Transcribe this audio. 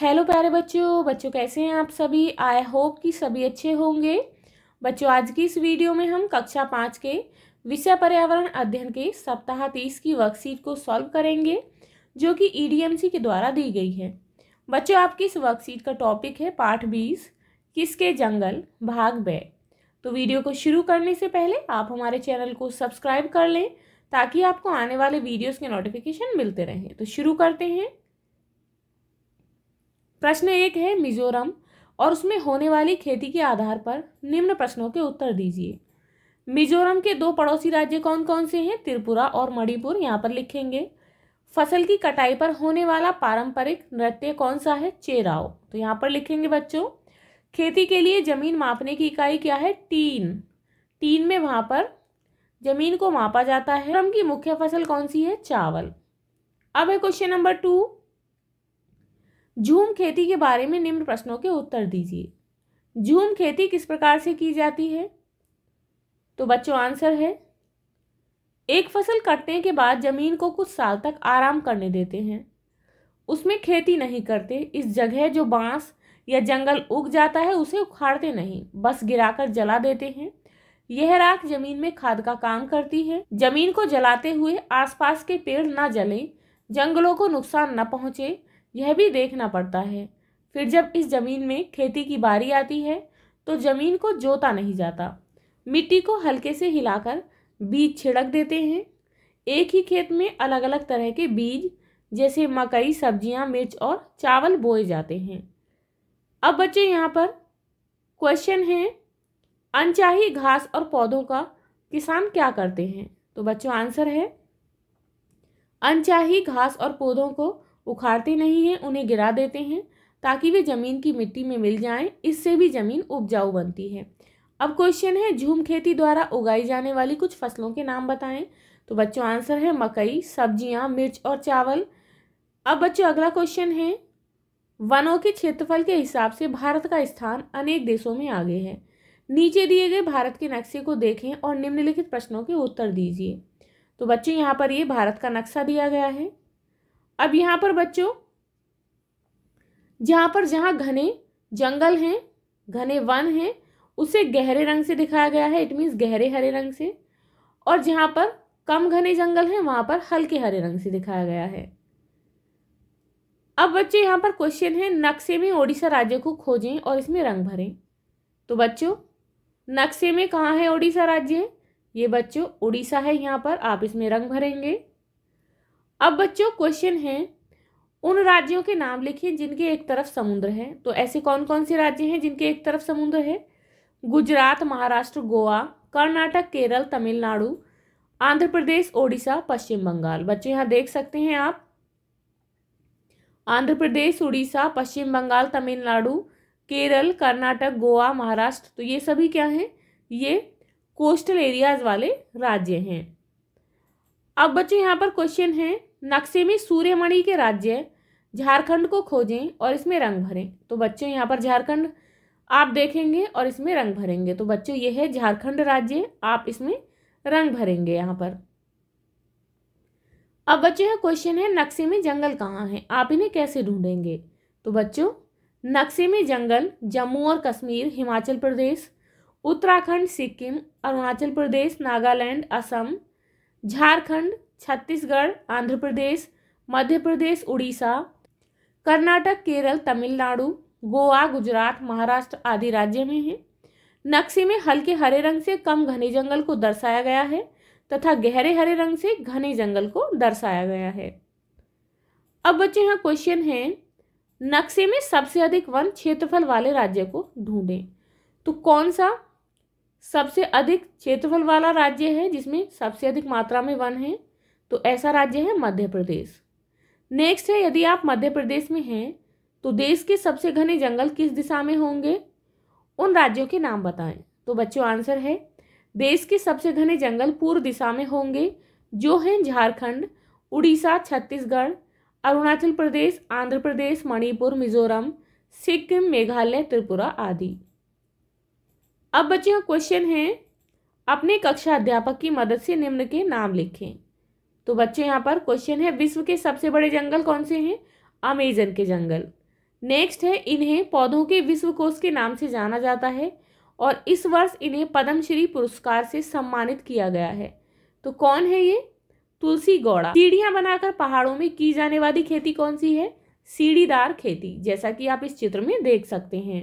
hello प्यारे बच्चों बच्चों कैसे हैं आप सभी आई होप कि सभी अच्छे होंगे बच्चों आज की इस वीडियो में हम कक्षा पाँच के विषय पर्यावरण अध्ययन के सप्ताह तीस की वर्कशीट को सॉल्व करेंगे जो कि ईडीएमसी e के द्वारा दी गई है बच्चों आपकी इस वर्कशीट का टॉपिक है पाठ बीस किसके जंगल भाग बे तो वीडियो को शुरू करने से पहले आप हमारे चैनल को सब्सक्राइब कर लें ताकि आपको आने वाले वीडियोज़ के नोटिफिकेशन मिलते रहें तो शुरू करते हैं प्रश्न एक है मिजोरम और उसमें होने वाली खेती के आधार पर निम्न प्रश्नों के उत्तर दीजिए मिजोरम के दो पड़ोसी राज्य कौन कौन से हैं त्रिपुरा और मणिपुर यहाँ पर लिखेंगे फसल की कटाई पर होने वाला पारंपरिक नृत्य कौन सा है चेराव तो यहाँ पर लिखेंगे बच्चों खेती के लिए जमीन मापने की इकाई क्या है टीन टीन में वहाँ पर जमीन को मापा जाता है मिजोरम की मुख्य फसल कौन सी है चावल अब है क्वेश्चन नंबर टू झूम खेती के बारे में निम्न प्रश्नों के उत्तर दीजिए झूम खेती किस प्रकार से की जाती है तो बच्चों आंसर है एक फसल कटने के बाद जमीन को कुछ साल तक आराम करने देते हैं उसमें खेती नहीं करते इस जगह जो बांस या जंगल उग जाता है उसे उखाड़ते नहीं बस गिराकर जला देते हैं यह राख जमीन में खाद का काम करती है जमीन को जलाते हुए आसपास के पेड़ न जलें जंगलों को नुकसान न पहुंचे यह भी देखना पड़ता है फिर जब इस ज़मीन में खेती की बारी आती है तो ज़मीन को जोता नहीं जाता मिट्टी को हल्के से हिलाकर बीज छिड़क देते हैं एक ही खेत में अलग अलग तरह के बीज जैसे मकई सब्जियां, मिर्च और चावल बोए जाते हैं अब बच्चे यहाँ पर क्वेश्चन है अनचाही घास और पौधों का किसान क्या करते हैं तो बच्चों आंसर है अनचाही घास और पौधों को उखाड़ते नहीं हैं उन्हें गिरा देते हैं ताकि वे ज़मीन की मिट्टी में मिल जाएं इससे भी ज़मीन उपजाऊ बनती है अब क्वेश्चन है झूम खेती द्वारा उगाई जाने वाली कुछ फसलों के नाम बताएं तो बच्चों आंसर है मकई सब्जियां मिर्च और चावल अब बच्चों अगला क्वेश्चन है वनों के क्षेत्रफल के हिसाब से भारत का स्थान अनेक देशों में आगे है नीचे दिए गए भारत के नक्शे को देखें और निम्नलिखित प्रश्नों के उत्तर दीजिए तो बच्चों यहाँ पर ये भारत का नक्शा दिया गया है अब यहाँ पर बच्चों जहाँ पर जहाँ घने जंगल हैं घने वन हैं उसे गहरे रंग से दिखाया गया है इट मीन्स गहरे हरे रंग से और जहाँ पर कम घने जंगल हैं वहाँ पर हल्के हरे रंग से दिखाया गया है अब बच्चे यहाँ पर क्वेश्चन है नक्शे में ओडिशा राज्य को खोजें और इसमें रंग भरें तो बच्चों नक्शे में कहाँ है ओडिशा राज्य ये बच्चों उड़ीसा है यहाँ पर आप इसमें रंग भरेंगे अब बच्चों क्वेश्चन है उन राज्यों के नाम लिखिए जिनके एक तरफ समुद्र है तो ऐसे कौन कौन से राज्य हैं जिनके एक तरफ समुद्र है गुजरात महाराष्ट्र गोवा कर्नाटक केरल तमिलनाडु आंध्र प्रदेश ओडिशा पश्चिम बंगाल बच्चों यहाँ देख सकते हैं आप आंध्र प्रदेश उड़ीसा पश्चिम बंगाल तमिलनाडु केरल कर्नाटक गोवा महाराष्ट्र तो ये सभी क्या हैं ये कोस्टल एरियाज वाले राज्य हैं अब बच्चों यहाँ पर क्वेश्चन है नक्शे में सूर्यमणि के राज्य झारखंड को खोजें और इसमें रंग भरें तो बच्चों यहाँ पर झारखंड आप देखेंगे और इसमें रंग भरेंगे तो बच्चों ये है झारखंड राज्य आप इसमें रंग भरेंगे यहाँ पर अब बच्चों यह क्वेश्चन है नक्शे में जंगल कहाँ है आप इन्हें कैसे ढूंढेंगे तो बच्चों नक्शे में जंगल जम्मू और कश्मीर हिमाचल प्रदेश उत्तराखंड सिक्किम अरुणाचल प्रदेश नागालैंड असम झारखंड छत्तीसगढ़ आंध्र प्रदेश मध्य प्रदेश उड़ीसा कर्नाटक केरल तमिलनाडु गोवा गुजरात महाराष्ट्र आदि राज्य में है नक्शे में हल्के हरे रंग से कम घने जंगल को दर्शाया गया है तथा गहरे हरे रंग से घने जंगल को दर्शाया गया है अब बच्चे यहाँ क्वेश्चन है नक्शे में सबसे अधिक वन क्षेत्रफल वाले राज्य को ढूंढें तो कौन सा सबसे अधिक क्षेत्रफल वाला राज्य है जिसमें सबसे अधिक मात्रा में वन है तो ऐसा राज्य है मध्य प्रदेश नेक्स्ट है यदि आप मध्य प्रदेश में हैं तो देश के सबसे घने जंगल किस दिशा में होंगे उन राज्यों के नाम बताएं तो बच्चों आंसर है देश के सबसे घने जंगल पूर्व दिशा में होंगे जो हैं झारखंड उड़ीसा छत्तीसगढ़ अरुणाचल प्रदेश आंध्र प्रदेश मणिपुर मिजोरम सिक्किम मेघालय त्रिपुरा आदि अब बच्चों क्वेश्चन है अपने कक्षा अध्यापक की मदद से निम्न के नाम लिखें तो बच्चे यहाँ पर क्वेश्चन है विश्व के सबसे बड़े जंगल कौन से हैं अमेजन के जंगल नेक्स्ट है इन्हें पौधों के विश्व कोष के नाम से जाना जाता है और इस वर्ष इन्हें पद्मश्री पुरस्कार से सम्मानित किया गया है तो कौन है ये तुलसी गौड़ा सीढ़ियाँ बनाकर पहाड़ों में की जाने वाली खेती कौन सी है सीढ़ीदार खेती जैसा कि आप इस चित्र में देख सकते हैं